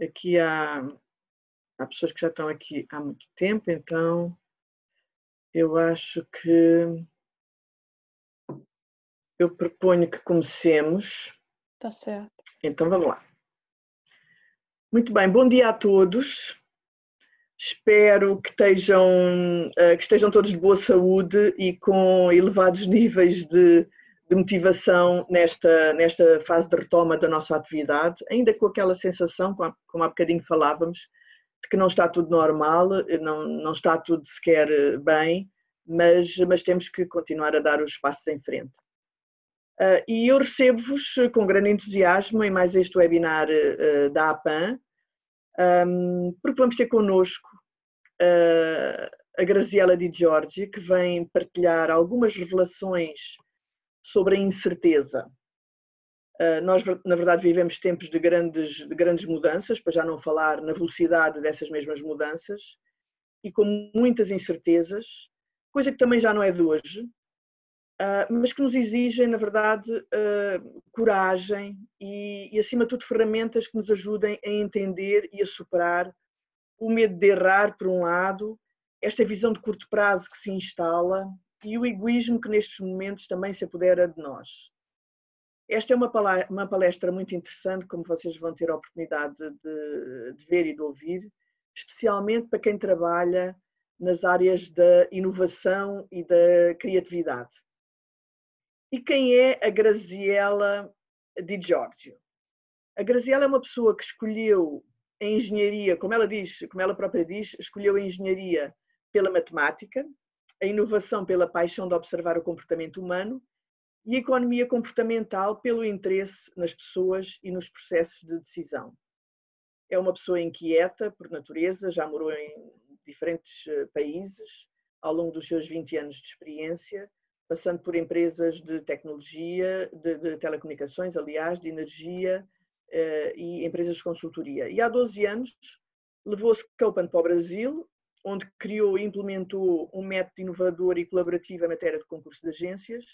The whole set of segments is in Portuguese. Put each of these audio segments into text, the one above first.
Aqui é há, há pessoas que já estão aqui há muito tempo, então eu acho que eu proponho que comecemos. Tá certo. Então vamos lá. Muito bem, bom dia a todos. Espero que estejam, eh, que estejam todos de boa saúde e com elevados níveis de de motivação nesta, nesta fase de retoma da nossa atividade, ainda com aquela sensação, como há bocadinho falávamos, de que não está tudo normal, não, não está tudo sequer eh, bem, mas, mas temos que continuar a dar os passos em frente. Uh, e eu recebo-vos com grande entusiasmo em mais este webinar uh, da APAN, um, porque vamos ter connosco uh, a Graziela Di Giorgi, que vem partilhar algumas revelações sobre a incerteza. Ah, nós, na verdade, vivemos tempos de grandes, de grandes mudanças, para já não falar na velocidade dessas mesmas mudanças, e com muitas incertezas, coisa que também já não é de hoje, ah, mas que nos exigem, na verdade, ah, coragem e, e, acima de tudo, ferramentas que nos ajudem a entender e a superar o medo de errar, por um lado, esta visão de curto prazo que se instala e o egoísmo que nestes momentos também se apodera de nós. Esta é uma palestra muito interessante, como vocês vão ter a oportunidade de, de ver e de ouvir, especialmente para quem trabalha nas áreas da inovação e da criatividade. E quem é a Graziella Di Giorgio? A Graziella é uma pessoa que escolheu a engenharia, como ela diz, como ela própria diz, escolheu a engenharia pela matemática, a inovação pela paixão de observar o comportamento humano e a economia comportamental pelo interesse nas pessoas e nos processos de decisão. É uma pessoa inquieta por natureza, já morou em diferentes eh, países ao longo dos seus 20 anos de experiência, passando por empresas de tecnologia, de, de telecomunicações, aliás, de energia eh, e empresas de consultoria. E há 12 anos levou Copan para o Brasil, onde criou e implementou um método inovador e colaborativo em matéria de concurso de agências.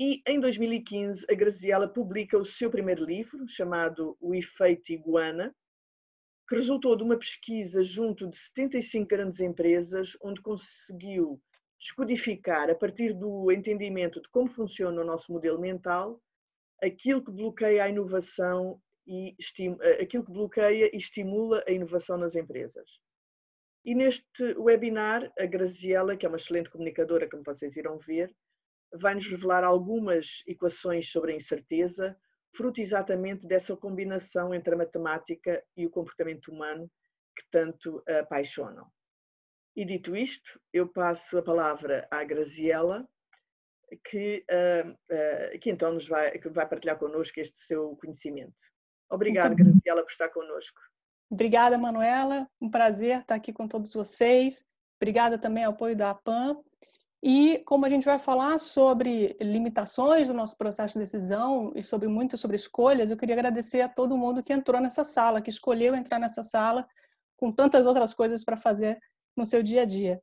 E em 2015, a Graziella publica o seu primeiro livro, chamado O Efeito Iguana, que resultou de uma pesquisa junto de 75 grandes empresas, onde conseguiu descodificar, a partir do entendimento de como funciona o nosso modelo mental, aquilo que bloqueia a inovação e eh, aquilo que bloqueia e estimula a inovação nas empresas. E neste webinar, a Graziela, que é uma excelente comunicadora, como vocês irão ver, vai-nos revelar algumas equações sobre a incerteza, fruto exatamente dessa combinação entre a matemática e o comportamento humano que tanto a apaixonam. E dito isto, eu passo a palavra à Graziela, que, uh, uh, que então nos vai, que vai partilhar connosco este seu conhecimento. Obrigada, Graziela, por estar connosco. Obrigada, Manuela. Um prazer estar aqui com todos vocês. Obrigada também ao apoio da APAM. E como a gente vai falar sobre limitações do nosso processo de decisão e sobre muito sobre escolhas, eu queria agradecer a todo mundo que entrou nessa sala, que escolheu entrar nessa sala com tantas outras coisas para fazer no seu dia a dia.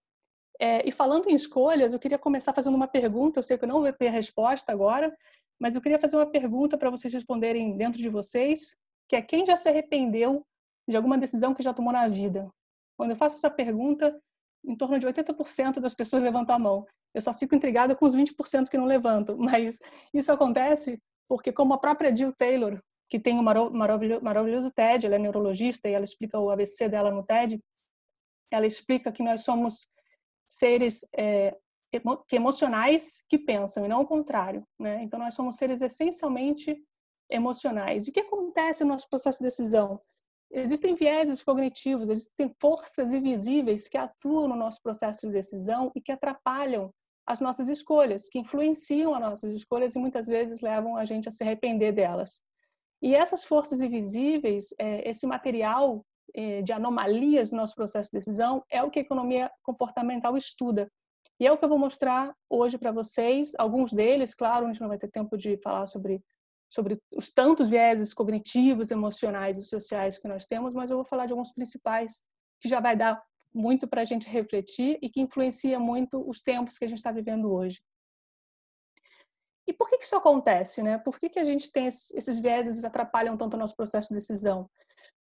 É, e falando em escolhas, eu queria começar fazendo uma pergunta. Eu sei que eu não vou ter resposta agora, mas eu queria fazer uma pergunta para vocês responderem dentro de vocês, que é quem já se arrependeu de alguma decisão que já tomou na vida? Quando eu faço essa pergunta, em torno de 80% das pessoas levantam a mão. Eu só fico intrigada com os 20% que não levantam, mas isso acontece porque, como a própria Jill Taylor, que tem um maravilhoso, TED, ela é neurologista e ela explica o ABC dela no TED, ela explica que nós somos seres é, emo, que emocionais que pensam e não o contrário, né? Então nós somos seres essencialmente emocionais. E o que acontece no nosso processo de decisão? Existem vieses cognitivos, existem forças invisíveis que atuam no nosso processo de decisão e que atrapalham as nossas escolhas, que influenciam as nossas escolhas e muitas vezes levam a gente a se arrepender delas. E essas forças invisíveis, é, esse material é, de anomalias no nosso processo de decisão, é o que a economia comportamental estuda. E é o que eu vou mostrar hoje para vocês, alguns deles, claro, a gente não vai ter tempo de falar sobre sobre os tantos vieses cognitivos, emocionais e sociais que nós temos, mas eu vou falar de alguns principais que já vai dar muito para a gente refletir e que influencia muito os tempos que a gente está vivendo hoje. E por que, que isso acontece? Né? Por que, que a gente tem esses vieses atrapalham tanto o nosso processo de decisão?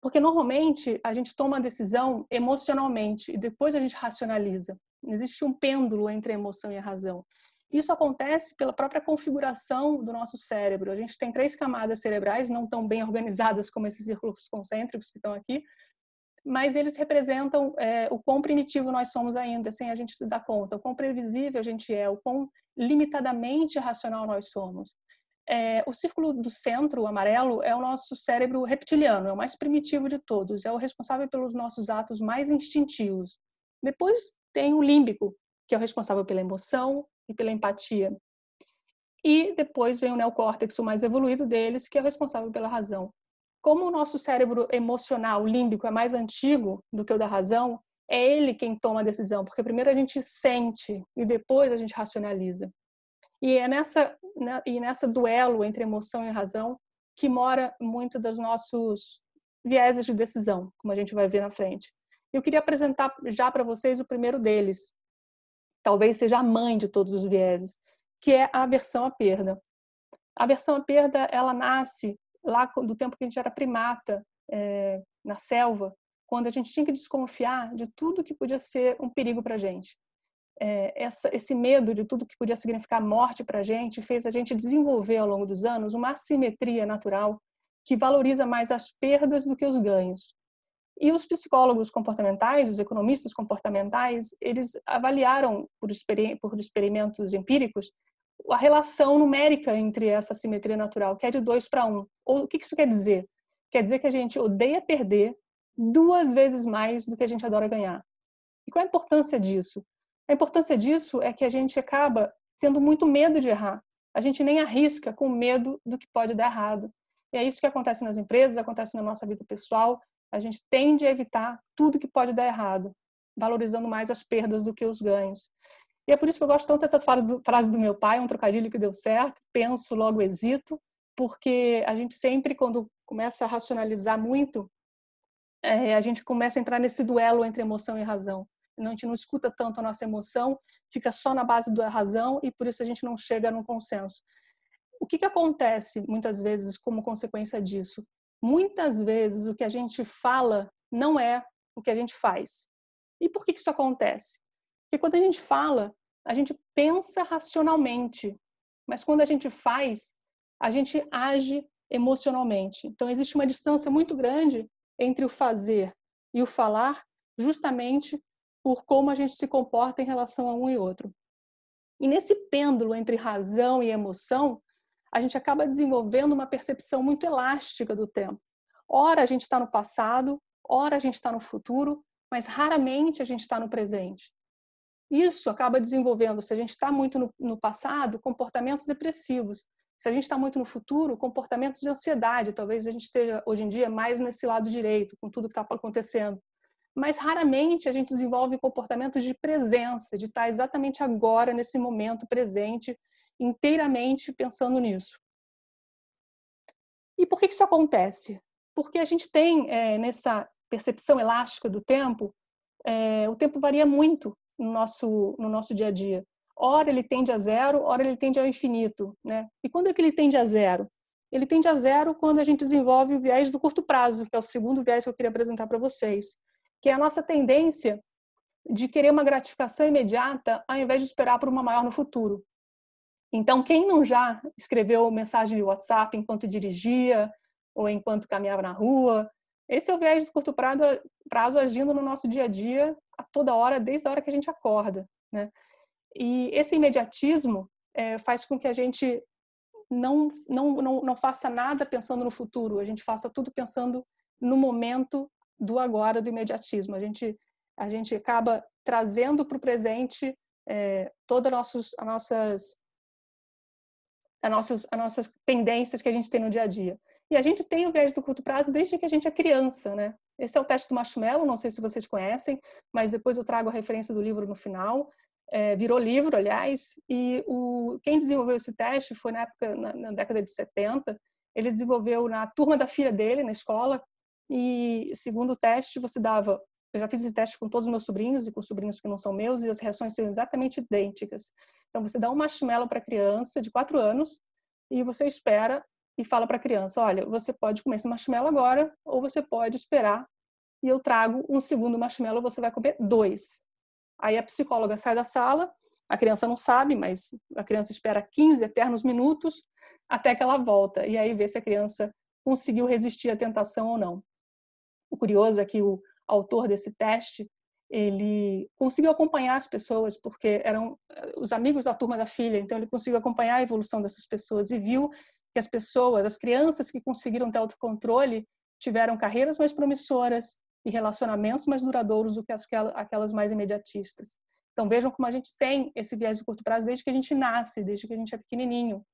Porque normalmente a gente toma a decisão emocionalmente e depois a gente racionaliza. Existe um pêndulo entre a emoção e a razão. Isso acontece pela própria configuração do nosso cérebro. A gente tem três camadas cerebrais, não tão bem organizadas como esses círculos concêntricos que estão aqui, mas eles representam é, o quão primitivo nós somos ainda, sem a gente se dar conta, o quão previsível a gente é, o quão limitadamente racional nós somos. É, o círculo do centro, amarelo, é o nosso cérebro reptiliano, é o mais primitivo de todos, é o responsável pelos nossos atos mais instintivos. Depois tem o límbico, que é o responsável pela emoção, e pela empatia. E depois vem o neocórtex, o mais evoluído deles, que é responsável pela razão. Como o nosso cérebro emocional límbico é mais antigo do que o da razão, é ele quem toma a decisão, porque primeiro a gente sente e depois a gente racionaliza. E é nessa né, e nessa duelo entre emoção e razão que mora muito dos nossos vieses de decisão, como a gente vai ver na frente. Eu queria apresentar já para vocês o primeiro deles, talvez seja a mãe de todos os vieses, que é a aversão à perda. A aversão à perda, ela nasce lá do tempo que a gente era primata, é, na selva, quando a gente tinha que desconfiar de tudo que podia ser um perigo para a gente. É, essa, esse medo de tudo que podia significar morte para a gente fez a gente desenvolver ao longo dos anos uma assimetria natural que valoriza mais as perdas do que os ganhos. E os psicólogos comportamentais, os economistas comportamentais, eles avaliaram por, experimentos empíricos a relação numérica entre essa simetria natural, que é de 2 para 1. O que isso quer dizer? Quer dizer que a gente odeia perder duas vezes mais do que a gente adora ganhar. E qual é a importância disso? A importância disso é que a gente acaba tendo muito medo de errar. A gente nem arrisca com medo do que pode dar errado. E é isso que acontece nas empresas, acontece na nossa vida pessoal, a gente tende a evitar tudo que pode dar errado, valorizando mais as perdas do que os ganhos. E é por isso que eu gosto tanto dessa frase do meu pai, um trocadilho que deu certo, penso, logo hesito, porque a gente sempre, quando começa a racionalizar muito, é, a gente começa a entrar nesse duelo entre emoção e razão. A gente não escuta tanto a nossa emoção, fica só na base da razão e por isso a gente não chega num consenso. O que, que acontece muitas vezes como consequência disso? muitas vezes o que a gente fala não é o que a gente faz. E por que isso acontece? Porque quando a gente fala, a gente pensa racionalmente, mas quando a gente faz, a gente age emocionalmente. Então existe uma distância muito grande entre o fazer e o falar, justamente por como a gente se comporta em relação a um e outro. E nesse pêndulo entre razão e emoção, a gente acaba desenvolvendo uma percepção muito elástica do tempo. Ora a gente está no passado, ora a gente está no futuro, mas raramente a gente está no presente. Isso acaba desenvolvendo, se a gente está muito no, no passado, comportamentos depressivos. Se a gente está muito no futuro, comportamentos de ansiedade. Talvez a gente esteja hoje em dia mais nesse lado direito, com tudo que está acontecendo mas raramente a gente desenvolve comportamentos de presença, de estar exatamente agora, nesse momento presente, inteiramente pensando nisso. E por que isso acontece? Porque a gente tem, é, nessa percepção elástica do tempo, é, o tempo varia muito no nosso, no nosso dia a dia. Ora ele tende a zero, ora ele tende ao infinito. Né? E quando é que ele tende a zero? Ele tende a zero quando a gente desenvolve o viés do curto prazo, que é o segundo viés que eu queria apresentar para vocês que é a nossa tendência de querer uma gratificação imediata ao invés de esperar por uma maior no futuro. Então, quem não já escreveu mensagem de WhatsApp enquanto dirigia ou enquanto caminhava na rua, esse é o viés de curto prazo, prazo agindo no nosso dia a dia a toda hora, desde a hora que a gente acorda. Né? E esse imediatismo é, faz com que a gente não, não, não, não faça nada pensando no futuro, a gente faça tudo pensando no momento do agora, do imediatismo. A gente, a gente acaba trazendo para o presente é, todas nossos, as nossas as nossas, as nossas pendências que a gente tem no dia a dia. E a gente tem o viés do curto prazo desde que a gente é criança, né? Esse é o teste do marshmallow, não sei se vocês conhecem, mas depois eu trago a referência do livro no final. É, virou livro, aliás, e o, quem desenvolveu esse teste foi na época, na, na, década de 70, ele desenvolveu na turma da filha dele, na escola, e segundo o teste, você dava. Eu já fiz esse teste com todos os meus sobrinhos e com sobrinhos que não são meus, e as reações são exatamente idênticas. Então, você dá um marshmallow para a criança de 4 anos e você espera e fala para a criança: olha, você pode comer esse marshmallow agora, ou você pode esperar e eu trago um segundo marshmallow, você vai comer dois. Aí a psicóloga sai da sala, a criança não sabe, mas a criança espera 15 eternos minutos até que ela volta e aí vê se a criança conseguiu resistir à tentação ou não. O curioso é que o autor desse teste ele conseguiu acompanhar as pessoas porque eram eh, os amigos da turma da filha, então ele conseguiu acompanhar a evolução dessas pessoas e viu que as pessoas, as crianças que conseguiram ter autocontrole tiveram carreiras mais promissoras e relacionamentos mais duradouros do que aquelas mais imediatistas. Então vejam como a gente tem esse viés de curto prazo desde que a gente nasce, desde que a gente é pequenininho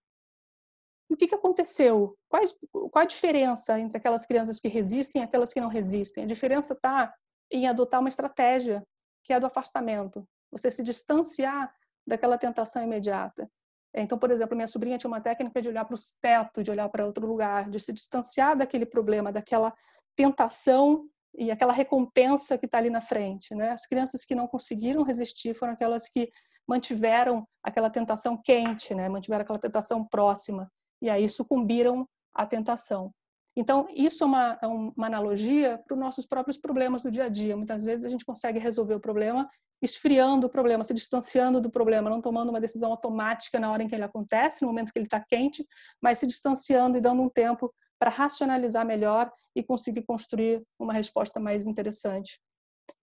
o que, que aconteceu? Quais, qual a diferença entre aquelas crianças que resistem e aquelas que não resistem? A diferença está em adotar uma estratégia, que é a do afastamento. Você se distanciar daquela tentação imediata. É, então, por exemplo, minha sobrinha tinha uma técnica de olhar para o teto, de olhar para outro lugar, de se distanciar daquele problema, daquela tentação e aquela recompensa que está ali na frente. Né? As crianças que não conseguiram resistir foram aquelas que mantiveram aquela tentação quente, né? mantiveram aquela tentação próxima e aí sucumbiram à tentação. Então, isso é uma, é uma analogia para os nossos próprios problemas do dia a dia. Muitas vezes a gente consegue resolver o problema esfriando o problema, se distanciando do problema, não tomando uma decisão automática na hora em que ele acontece, no momento que ele está quente, mas se distanciando e dando um tempo para racionalizar melhor e conseguir construir uma resposta mais interessante.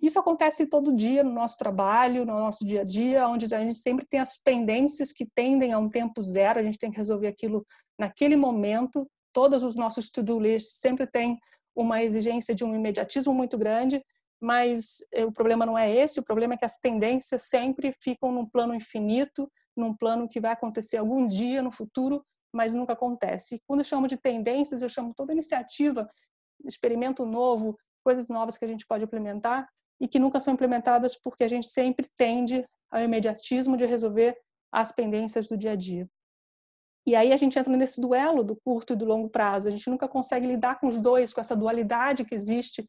Isso acontece todo dia no nosso trabalho, no nosso dia a dia, onde a gente sempre tem as pendências que tendem a um tempo zero, a gente tem que resolver aquilo naquele momento, todos os nossos to-do lists sempre têm uma exigência de um imediatismo muito grande, mas eh, o problema não é esse, o problema é que as tendências sempre ficam num plano infinito, num plano que vai acontecer algum dia no futuro, mas nunca acontece. E quando eu chamo de tendências, eu chamo toda iniciativa, experimento novo, coisas novas que a gente pode implementar e que nunca são implementadas porque a gente sempre tende ao imediatismo de resolver as pendências do dia a dia. E aí a gente entra nesse duelo do curto e do longo prazo. A gente nunca consegue lidar com os dois, com essa dualidade que existe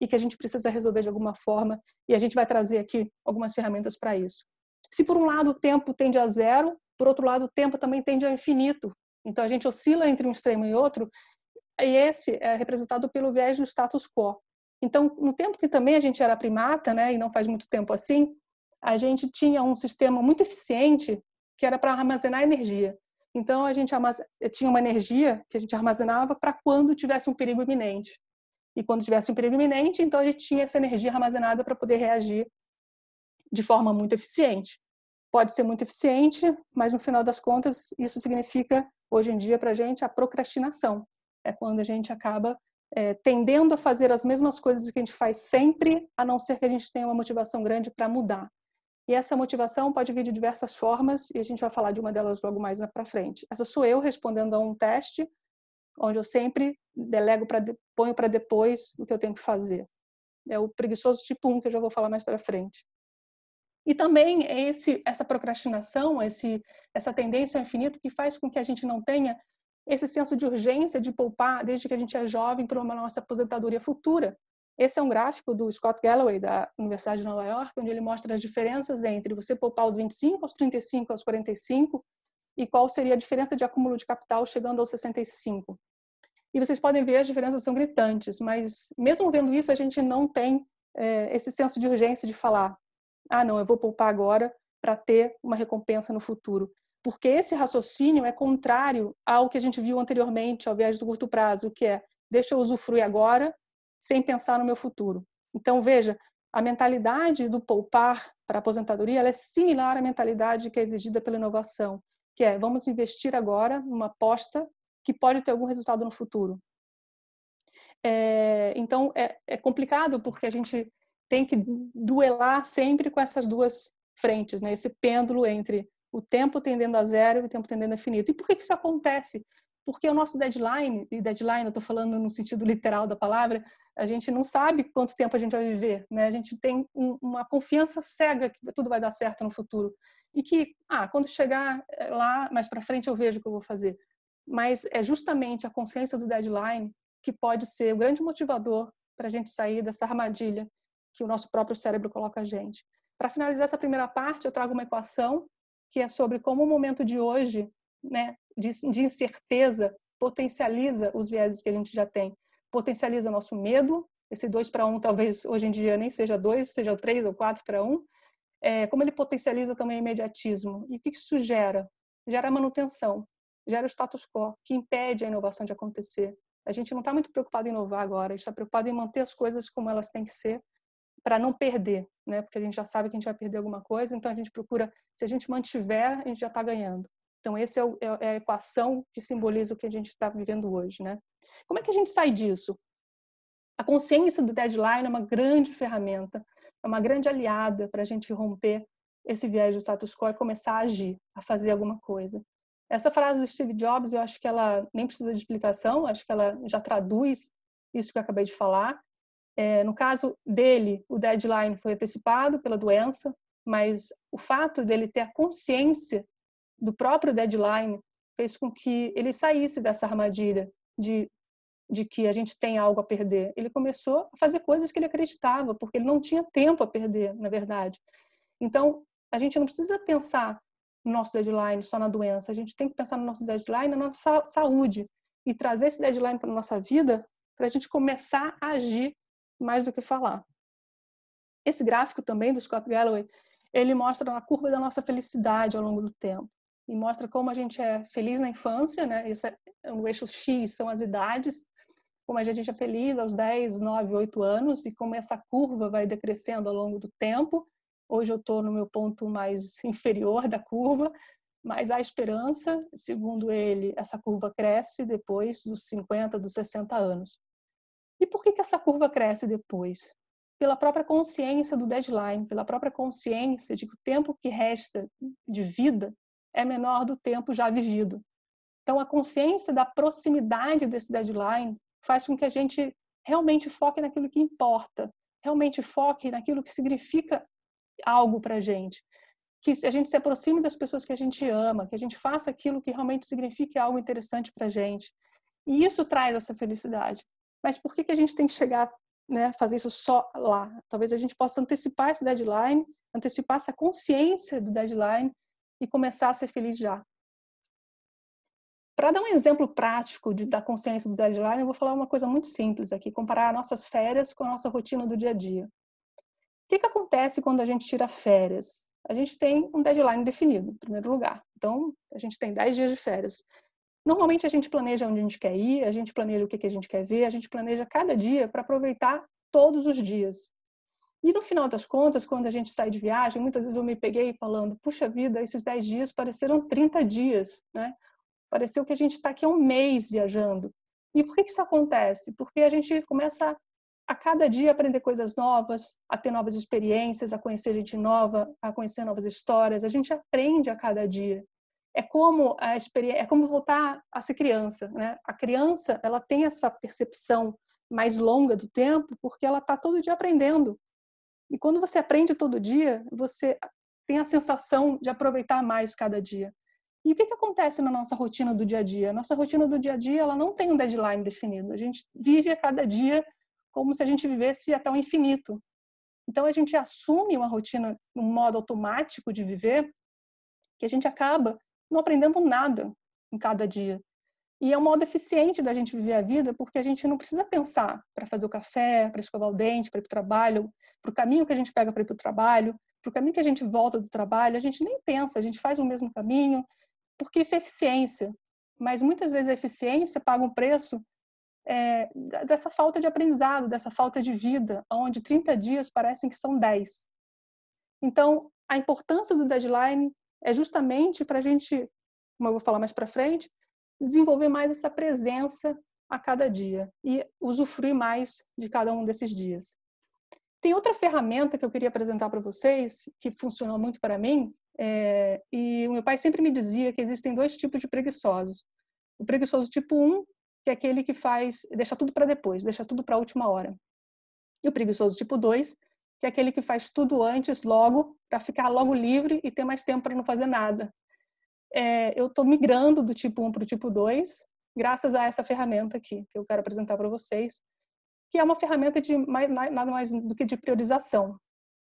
e que a gente precisa resolver de alguma forma. E a gente vai trazer aqui algumas ferramentas para isso. Se por um lado o tempo tende a zero, por outro lado o tempo também tende a infinito. Então a gente oscila entre um extremo e outro. E esse é representado pelo viés do status quo. Então, no tempo que também a gente era primata, né, e não faz muito tempo assim, a gente tinha um sistema muito eficiente que era para armazenar energia. Então a gente eh, tinha uma energia que a gente armazenava para quando tivesse um perigo iminente. E quando tivesse um perigo iminente, então a gente tinha essa energia armazenada para poder reagir de forma muito eficiente. Pode ser muito eficiente, mas no final das contas isso significa hoje em dia para a gente a procrastinação. É quando a gente acaba é, tendendo a fazer as mesmas coisas que a gente faz sempre, a não ser que a gente tenha uma motivação grande para mudar. E essa motivação pode vir de diversas formas e a gente vai falar de uma delas logo mais para frente. Essa sou eu respondendo a um teste, onde eu sempre delego para ponho para depois o que eu tenho que fazer. É o preguiçoso tipo 1 que eu já vou falar mais para frente. E também é esse essa procrastinação, esse essa tendência ao infinito que faz com que a gente não tenha esse senso de urgência de poupar desde que a gente é jovem para uma nossa aposentadoria futura. Esse é um gráfico do Scott Galloway, da Universidade de Nova York, onde ele mostra as diferenças entre você poupar aos 25, aos 35, aos 45 e qual seria a diferença de acúmulo de capital chegando aos 65. E vocês podem ver as diferenças são gritantes, mas mesmo vendo isso, a gente não tem é, esse senso de urgência de falar: ah, não, eu vou poupar agora para ter uma recompensa no futuro. Porque esse raciocínio é contrário ao que a gente viu anteriormente, ao viés do curto prazo, que é deixa eu usufruir agora sem pensar no meu futuro. Então, veja, a mentalidade do poupar para a aposentadoria é similar à mentalidade que é exigida pela inovação, que é vamos investir agora numa aposta que pode ter algum resultado no futuro. É, então, é, é complicado porque a gente tem que duelar sempre com essas duas frentes, né? esse pêndulo entre o tempo tendendo a zero e o tempo tendendo a infinito. E por que isso acontece? porque o nosso deadline, e deadline eu estou falando no sentido literal da palavra, a gente não sabe quanto tempo a gente vai viver, né? A gente tem um, uma confiança cega que tudo vai dar certo no futuro e que, ah, quando chegar eh, lá mais para frente eu vejo o que eu vou fazer. Mas é justamente a consciência do deadline que pode ser o grande motivador para a gente sair dessa armadilha que o nosso próprio cérebro coloca a gente. Para finalizar essa primeira parte, eu trago uma equação que é sobre como o momento de hoje né, de, de incerteza potencializa os vieses que a gente já tem, potencializa o nosso medo. Esse dois para um, talvez hoje em dia nem seja dois, seja três ou quatro para Um. É, como ele potencializa também o imediatismo. E o que isso gera? Gera manutenção, gera o status quo, que impede a inovação de acontecer. A gente não está muito preocupado em inovar agora, a gente está preocupado em manter as coisas como elas têm que ser para não perder, né? Porque a gente já sabe que a gente vai perder alguma coisa, então a gente procura, se a gente mantiver, a gente já está ganhando. Então, essa é, é, é, a equação que simboliza o que a gente está vivendo hoje. Né? Como é que a gente sai disso? A consciência do deadline é uma grande ferramenta, é uma grande aliada para a gente romper esse viés do status quo e começar a agir, a fazer alguma coisa. Essa frase do Steve Jobs, eu acho que ela nem precisa de explicação, acho que ela já traduz isso que eu acabei de falar. É, no caso dele, o deadline foi antecipado pela doença, mas o fato dele ter a consciência do próprio deadline fez com que ele saísse dessa armadilha de, de que a gente tem algo a perder. Ele começou a fazer coisas que ele acreditava, porque ele não tinha tempo a perder, na verdade. Então, a gente não precisa pensar no nosso deadline só na doença, a gente tem que pensar no nosso deadline na nossa saúde e trazer esse deadline para a nossa vida para a gente começar a agir mais do que falar. Esse gráfico também do Scott Galloway, ele mostra a curva da nossa felicidade ao longo do tempo e mostra como a gente é feliz na infância, né? Esse é, o eixo X são as idades, como a gente é feliz aos 10, 9, 8 anos e como essa curva vai decrescendo ao longo do tempo. Hoje eu estou no meu ponto mais inferior da curva, mas há esperança, segundo ele, essa curva cresce depois dos 50, dos 60 anos. E por que, que essa curva cresce depois? Pela própria consciência do deadline, pela própria consciência de que o tempo que resta de vida é menor do tempo já vivido. Então, a consciência da proximidade desse deadline faz com que a gente realmente foque naquilo que importa, realmente foque naquilo que significa algo para a gente. Que a gente se aproxime das pessoas que a gente ama, que a gente faça aquilo que realmente signifique algo interessante para a gente. E isso traz essa felicidade. Mas por que, que a gente tem que chegar, né, fazer isso só lá? Talvez a gente possa antecipar esse deadline, antecipar essa consciência do deadline e começar a ser feliz já. Para dar um exemplo prático de, da consciência do deadline, eu vou falar uma coisa muito simples aqui, comparar nossas férias com a nossa rotina do dia a dia. O que, que acontece quando a gente tira férias? A gente tem um deadline definido, em primeiro lugar. Então, a gente tem 10 dias de férias. Normalmente, a gente planeja onde a gente quer ir, a gente planeja o que, que a gente quer ver, a gente planeja cada dia para aproveitar todos os dias. E no final das contas, quando a gente sai de viagem, muitas vezes eu me peguei falando: puxa vida, esses 10 dias pareceram 30 dias, né? Pareceu que a gente está aqui há um mês viajando. E por que isso acontece? Porque a gente começa a cada dia aprender coisas novas, a ter novas experiências, a conhecer gente nova, a conhecer novas histórias. A gente aprende a cada dia. É como a experiência, é como voltar a ser criança, né? A criança ela tem essa percepção mais longa do tempo porque ela está todo dia aprendendo e quando você aprende todo dia, você tem a sensação de aproveitar mais cada dia. E o que, que acontece na nossa rotina do dia a dia? Nossa rotina do dia a dia ela não tem um deadline definido. A gente vive a cada dia como se a gente vivesse até o infinito. Então a gente assume uma rotina, um modo automático de viver, que a gente acaba não aprendendo nada em cada dia. E é um modo eficiente da gente viver a vida, porque a gente não precisa pensar para fazer o café, para escovar o dente, para ir para o trabalho, para o caminho que a gente pega para ir para o trabalho, para o caminho que a gente volta do trabalho. A gente nem pensa, a gente faz o mesmo caminho, porque isso é eficiência. Mas muitas vezes a eficiência paga um preço é, dessa falta de aprendizado, dessa falta de vida, onde 30 dias parecem que são 10. Então, a importância do deadline é justamente para a gente, como eu vou falar mais para frente, desenvolver mais essa presença a cada dia e usufruir mais de cada um desses dias. Tem outra ferramenta que eu queria apresentar para vocês, que funcionou muito para mim, é, e o meu pai sempre me dizia que existem dois tipos de preguiçosos. O preguiçoso tipo 1, que é aquele que faz, deixa tudo para depois, deixa tudo para a última hora. E o preguiçoso tipo 2, que é aquele que faz tudo antes, logo, para ficar logo livre e ter mais tempo para não fazer nada é, eu estou migrando do tipo 1 para o tipo 2, graças a essa ferramenta aqui, que eu quero apresentar para vocês, que é uma ferramenta de mais, nada mais do que de priorização.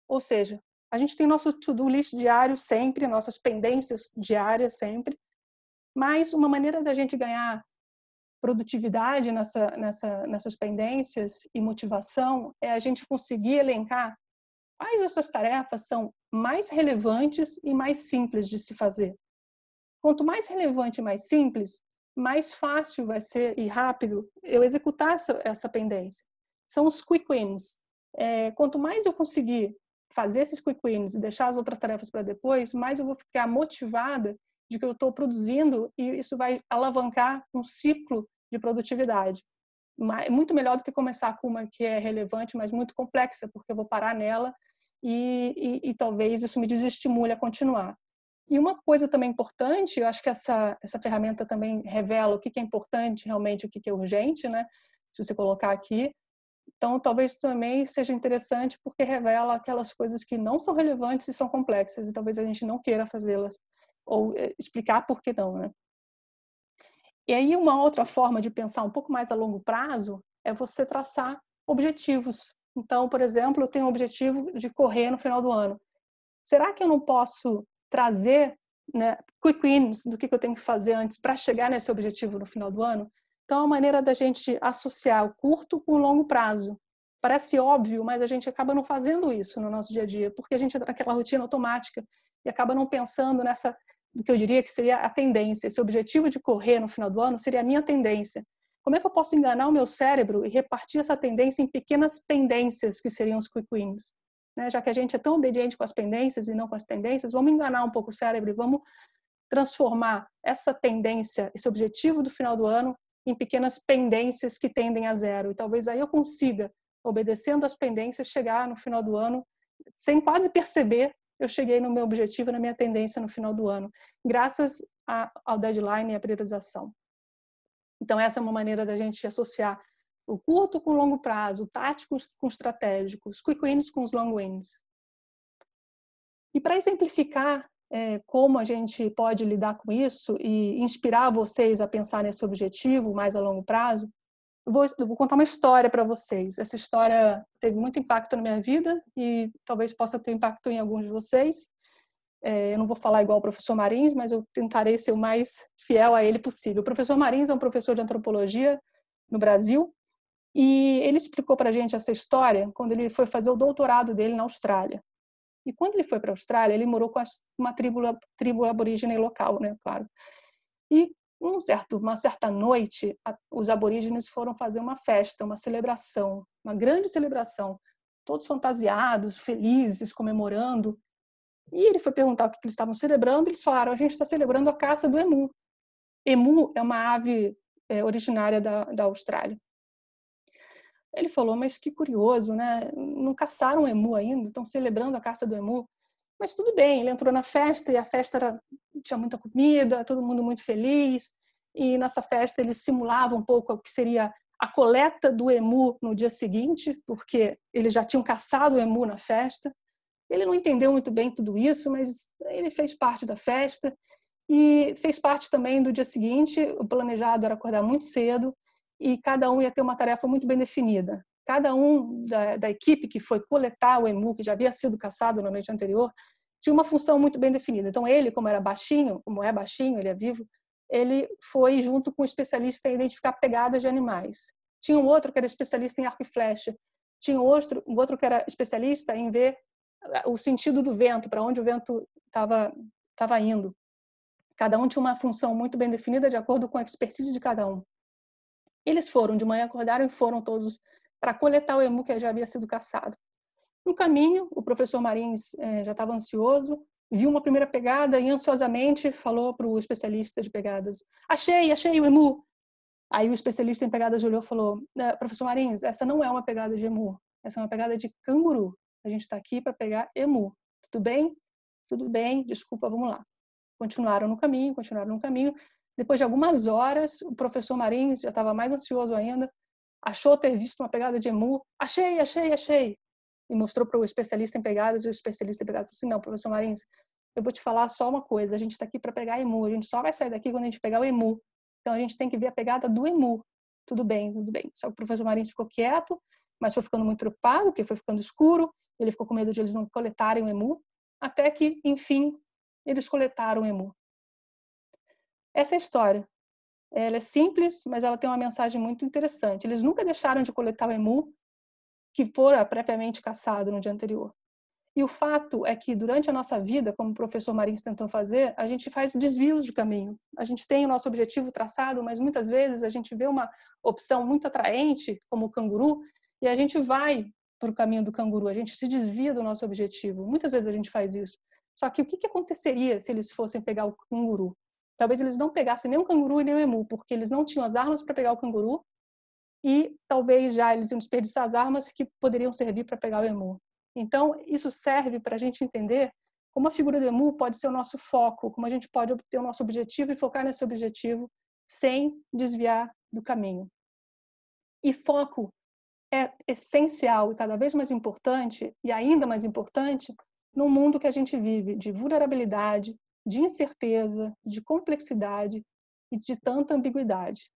Ou seja, a gente tem nosso to-do list diário sempre, nossas pendências diárias sempre, mas uma maneira da gente ganhar produtividade nessa, nessa, nessas pendências e motivação é a gente conseguir elencar quais essas tarefas são mais relevantes e mais simples de se fazer. Quanto mais relevante, mais simples, mais fácil vai ser e rápido eu executar essa, essa pendência. São os quick wins. É, quanto mais eu conseguir fazer esses quick wins e deixar as outras tarefas para depois, mais eu vou ficar motivada de que eu estou produzindo e isso vai alavancar um ciclo de produtividade. Muito melhor do que começar com uma que é relevante, mas muito complexa, porque eu vou parar nela e, e, e talvez isso me desestimule a continuar. E uma coisa também importante, eu acho que essa, essa ferramenta também revela o que, que é importante realmente, o que, que é urgente, né? Se você colocar aqui. Então, talvez também seja interessante porque revela aquelas coisas que não são relevantes e são complexas, e talvez a gente não queira fazê-las, ou eh, explicar por que não, né? E aí, uma outra forma de pensar um pouco mais a longo prazo é você traçar objetivos. Então, por exemplo, eu tenho o objetivo de correr no final do ano. Será que eu não posso trazer né, quick wins do que eu tenho que fazer antes para chegar nesse objetivo no final do ano. Então, é uma maneira da gente associar o curto com o longo prazo. Parece óbvio, mas a gente acaba não fazendo isso no nosso dia a dia, porque a gente entra naquela rotina automática e acaba não pensando nessa, do que eu diria que seria a tendência. Esse objetivo de correr no final do ano seria a minha tendência. Como é que eu posso enganar o meu cérebro e repartir essa tendência em pequenas pendências que seriam os quick wins? né? já que a gente é tão obediente com as pendências e não com as tendências, vamos enganar um pouco o cérebro e vamos transformar essa tendência, esse objetivo do final do ano, em pequenas pendências que tendem a zero. E talvez aí eu consiga, obedecendo às pendências, chegar no final do ano, sem quase perceber, eu cheguei no meu objetivo, na minha tendência no final do ano, graças a, ao deadline e à priorização. Então, essa é uma maneira da gente associar o curto com o longo prazo, o tático com o estratégico, os quick wins com os long wins. E para exemplificar é, como a gente pode lidar com isso e inspirar vocês a pensar nesse objetivo mais a longo prazo, eu vou, eu vou contar uma história para vocês. Essa história teve muito impacto na minha vida e talvez possa ter impacto em alguns de vocês. É, eu não vou falar igual o professor Marins, mas eu tentarei ser o mais fiel a ele possível. O professor Marins é um professor de antropologia no Brasil e ele explicou para a gente essa história quando ele foi fazer o doutorado dele na Austrália. E quando ele foi para a Austrália, ele morou com uma tribo, tribo aborígene local, né, claro. E um certo, uma certa noite, os aborígenes foram fazer uma festa, uma celebração, uma grande celebração, todos fantasiados, felizes, comemorando. E ele foi perguntar o que eles estavam celebrando, e eles falaram: a gente está celebrando a caça do emu. Emu é uma ave é, originária da, da Austrália. Ele falou, mas que curioso, né? Não caçaram o emu ainda, estão celebrando a caça do emu. Mas tudo bem, ele entrou na festa e a festa era, tinha muita comida, todo mundo muito feliz. E nessa festa ele simulava um pouco o que seria a coleta do emu no dia seguinte, porque eles já tinham caçado o emu na festa. Ele não entendeu muito bem tudo isso, mas ele fez parte da festa e fez parte também do dia seguinte. O planejado era acordar muito cedo e cada um ia ter uma tarefa muito bem definida. Cada um da, da equipe que foi coletar o emu, que já havia sido caçado na noite anterior, tinha uma função muito bem definida. Então ele, como era baixinho, como é baixinho, ele é vivo, ele foi junto com o especialista em identificar pegadas de animais. Tinha um outro que era especialista em arco e flecha. Tinha outro, um outro que era especialista em ver ah, o sentido do vento, para onde o vento estava estava indo. Cada um tinha uma função muito bem definida de acordo com a expertise de cada um. Eles foram, de manhã acordaram e foram todos para coletar o emu que já havia sido caçado. No caminho, o professor Marins eh, já estava ansioso, viu uma primeira pegada e ansiosamente falou para o especialista de pegadas: Achei, achei o emu! Aí o especialista em pegadas olhou e falou: né, Professor Marins, essa não é uma pegada de emu, essa é uma pegada de canguru. A gente está aqui para pegar emu. Tudo bem? Tudo bem, desculpa, vamos lá. Continuaram no caminho, continuaram no caminho. Depois de algumas horas, o professor Marins já estava mais ansioso ainda, achou ter visto uma pegada de emu. Achei, achei, achei. E mostrou para o especialista em pegadas, e o especialista em pegadas falou assim: não, professor Marins, eu vou te falar só uma coisa: a gente está aqui para pegar emu, a gente só vai sair daqui quando a gente pegar o emu. Então a gente tem que ver a pegada do emu. Tudo bem, tudo bem. Só que o professor Marins ficou quieto, mas foi ficando muito preocupado, porque foi ficando escuro, ele ficou com medo de eles não coletarem o emu, até que, enfim, eles coletaram o emu. Essa é a história. Ela é simples, mas ela tem uma mensagem muito interessante. Eles nunca deixaram de coletar o emu que fora previamente caçado no dia anterior. E o fato é que durante a nossa vida, como o professor Marins tentou fazer, a gente faz desvios de caminho. A gente tem o nosso objetivo traçado, mas muitas vezes a gente vê uma opção muito atraente, como o canguru, e a gente vai para o caminho do canguru, a gente se desvia do nosso objetivo. Muitas vezes a gente faz isso. Só que o que aconteceria se eles fossem pegar o canguru? Talvez eles não pegassem nem um canguru e nem um emu, porque eles não tinham as armas para pegar o canguru e talvez já eles iam desperdiçar as armas que poderiam servir para pegar o emu. Então, isso serve para a gente entender como a figura do emu pode ser o nosso foco, como a gente pode obter o nosso objetivo e focar nesse objetivo sem desviar do caminho. E foco é essencial e cada vez mais importante, e ainda mais importante, no mundo que a gente vive de vulnerabilidade, de incerteza, de complexidade e de tanta ambiguidade.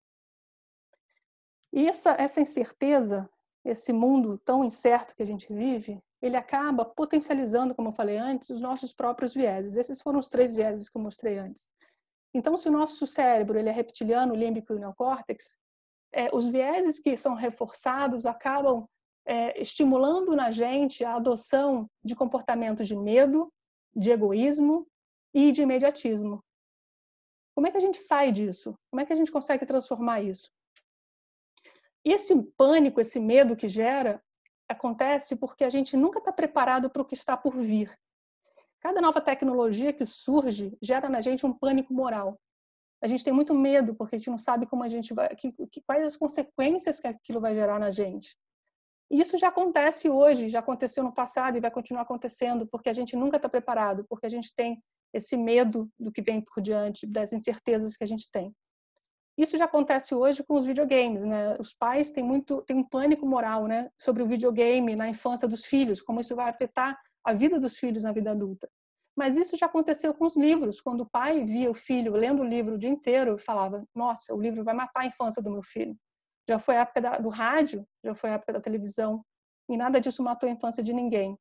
E essa, essa incerteza, esse mundo tão incerto que a gente vive, ele acaba potencializando, como eu falei antes, os nossos próprios vieses. Esses foram os três vieses que eu mostrei antes. Então, se o nosso cérebro ele é reptiliano, límbico e neocórtex, é, os vieses que são reforçados acabam é, estimulando na gente a adoção de comportamentos de medo, de egoísmo, e de imediatismo. Como é que a gente sai disso? Como é que a gente consegue transformar isso? E esse pânico, esse medo que gera, acontece porque a gente nunca está preparado para o que está por vir. Cada nova tecnologia que surge gera na gente um pânico moral. A gente tem muito medo porque a gente não sabe como a gente vai, que, que, quais as consequências que aquilo vai gerar na gente. E isso já acontece hoje, já aconteceu no passado e vai continuar acontecendo porque a gente nunca está preparado, porque a gente tem esse medo do que vem por diante, das incertezas que a gente tem. Isso já acontece hoje com os videogames, né? Os pais têm muito, têm um pânico moral, né, sobre o videogame na infância dos filhos, como isso vai afetar a vida dos filhos na vida adulta. Mas isso já aconteceu com os livros, quando o pai via o filho lendo o livro o dia inteiro, falava: "Nossa, o livro vai matar a infância do meu filho". Já foi a época do rádio, já foi a época da televisão, e nada disso matou a infância de ninguém.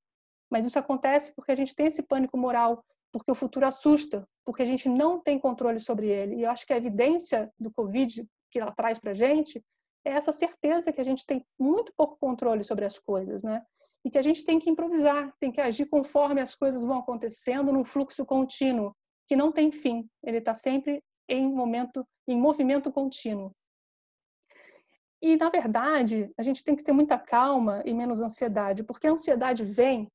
Mas isso acontece porque a gente tem esse pânico moral porque o futuro assusta, porque a gente não tem controle sobre ele. E eu acho que a evidência do Covid que ela traz para a gente é essa certeza que a gente tem muito pouco controle sobre as coisas, né? E que a gente tem que improvisar, tem que agir conforme as coisas vão acontecendo, num fluxo contínuo que não tem fim. Ele está sempre em momento, em movimento contínuo. E na verdade, a gente tem que ter muita calma e menos ansiedade, porque a ansiedade vem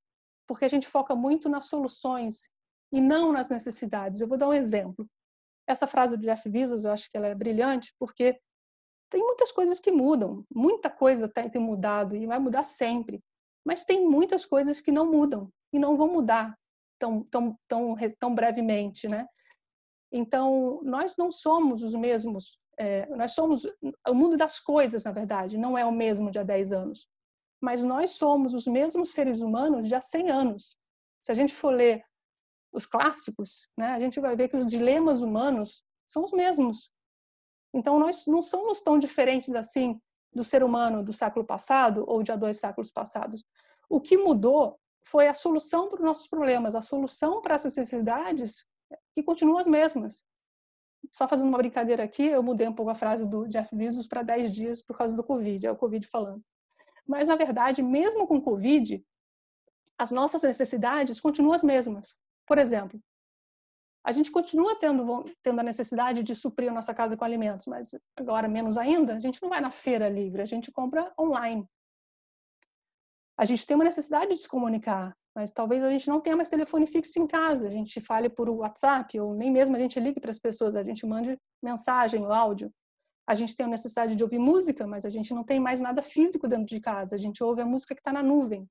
porque a gente foca muito nas soluções e não nas necessidades. Eu vou dar um exemplo. Essa frase do Jeff Bezos, eu acho que ela é brilhante, porque tem muitas coisas que mudam, muita coisa tem, mudado e vai mudar sempre, mas tem muitas coisas que não mudam e não vão mudar tão, tão, tão, tão brevemente, né? Então, nós não somos os mesmos, é, nós somos o mundo das coisas, na verdade, não é o mesmo de há 10 anos, mas nós somos os mesmos seres humanos de há 100 anos. Se a gente for ler os clássicos, né, a gente vai ver que os dilemas humanos são os mesmos. Então, nós não somos tão diferentes assim do ser humano do século passado ou de há dois séculos passados. O que mudou foi a solução para os nossos problemas, a solução para essas necessidades eh, que continuam as mesmas. Só fazendo uma brincadeira aqui, eu mudei um pouco a frase do Jeff Bezos para 10 dias por causa do Covid, é o Covid falando. Mas, na verdade, mesmo com Covid, as nossas necessidades continuam as mesmas. Por exemplo, a gente continua tendo, tendo a necessidade de suprir a nossa casa com alimentos, mas agora menos ainda, a gente não vai na feira livre, a gente compra online. A gente tem uma necessidade de se comunicar, mas talvez a gente não tenha mais telefone fixo em casa, a gente fale por WhatsApp ou nem mesmo a gente ligue para as pessoas, a gente mande mensagem ou áudio. A gente tem a necessidade de ouvir música, mas a gente não tem mais nada físico dentro de casa, a gente ouve a música que está na nuvem.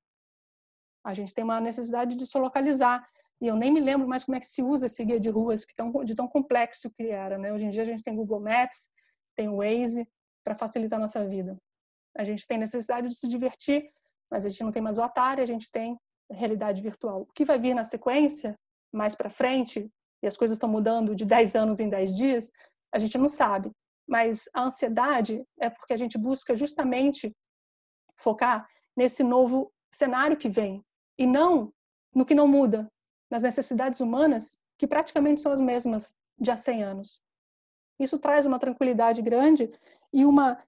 A gente tem uma necessidade de se localizar e eu nem me lembro mais como é que se usa esse guia de ruas que tão, de tão complexo que era. Né? Hoje em dia a gente tem Google Maps, tem Waze para facilitar a nossa vida. A gente tem necessidade de se divertir, mas a gente não tem mais o Atari, a gente tem realidade virtual. O que vai vir na sequência, mais para frente, e as coisas estão mudando de 10 anos em 10 dias, a gente não sabe. Mas a ansiedade é porque a gente busca justamente focar nesse novo cenário que vem e não no que não muda, nas necessidades humanas que praticamente são as mesmas de há 100 anos. Isso traz uma tranquilidade grande e uma